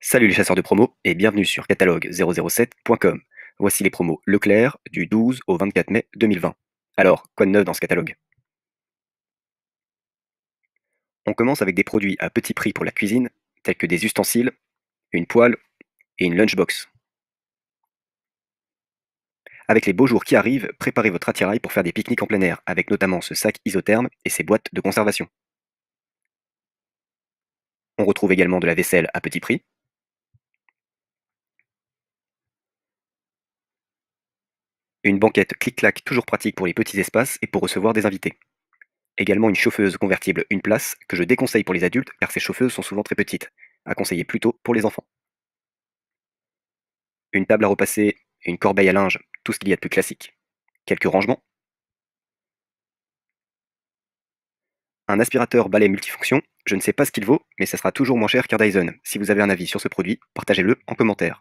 Salut les chasseurs de promos et bienvenue sur catalogue007.com. Voici les promos Leclerc du 12 au 24 mai 2020. Alors, quoi de neuf dans ce catalogue On commence avec des produits à petit prix pour la cuisine, tels que des ustensiles, une poêle et une lunchbox. Avec les beaux jours qui arrivent, préparez votre attirail pour faire des pique-niques en plein air, avec notamment ce sac isotherme et ses boîtes de conservation. On retrouve également de la vaisselle à petit prix, une banquette clic-clac toujours pratique pour les petits espaces et pour recevoir des invités. Également une chauffeuse convertible une place que je déconseille pour les adultes car ces chauffeuses sont souvent très petites, à conseiller plutôt pour les enfants. Une table à repasser une corbeille à linge, tout ce qu'il y a de plus classique. Quelques rangements. Un aspirateur balai multifonction, je ne sais pas ce qu'il vaut, mais ça sera toujours moins cher qu'un Dyson. Si vous avez un avis sur ce produit, partagez-le en commentaire.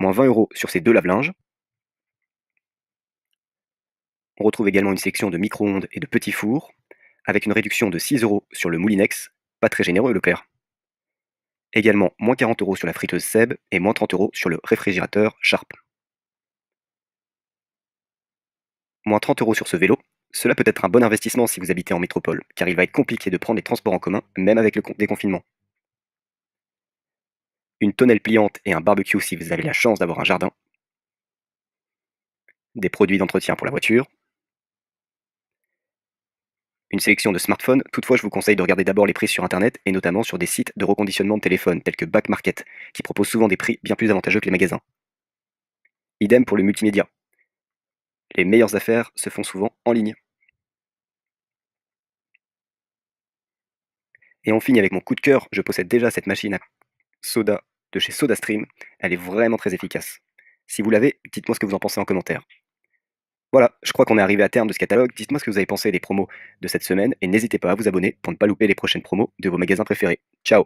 Moins 20 euros sur ces deux lave-linges, on retrouve également une section de micro-ondes et de petits fours, avec une réduction de 6 euros sur le Moulinex, pas très généreux le père. Également moins 40 euros sur la friteuse Seb et moins 30 euros sur le réfrigérateur Sharp. Moins 30 euros sur ce vélo, cela peut être un bon investissement si vous habitez en métropole, car il va être compliqué de prendre les transports en commun, même avec le déconfinement. Une tonnelle pliante et un barbecue si vous avez la chance d'avoir un jardin. Des produits d'entretien pour la voiture, une sélection de smartphones. Toutefois, je vous conseille de regarder d'abord les prix sur Internet et notamment sur des sites de reconditionnement de téléphones tels que Back Market, qui proposent souvent des prix bien plus avantageux que les magasins. Idem pour le multimédia. Les meilleures affaires se font souvent en ligne. Et on finit avec mon coup de cœur. Je possède déjà cette machine à soda de chez SodaStream. Elle est vraiment très efficace. Si vous l'avez, dites-moi ce que vous en pensez en commentaire. Voilà, je crois qu'on est arrivé à terme de ce catalogue. Dites-moi ce que vous avez pensé des promos de cette semaine et n'hésitez pas à vous abonner pour ne pas louper les prochaines promos de vos magasins préférés. Ciao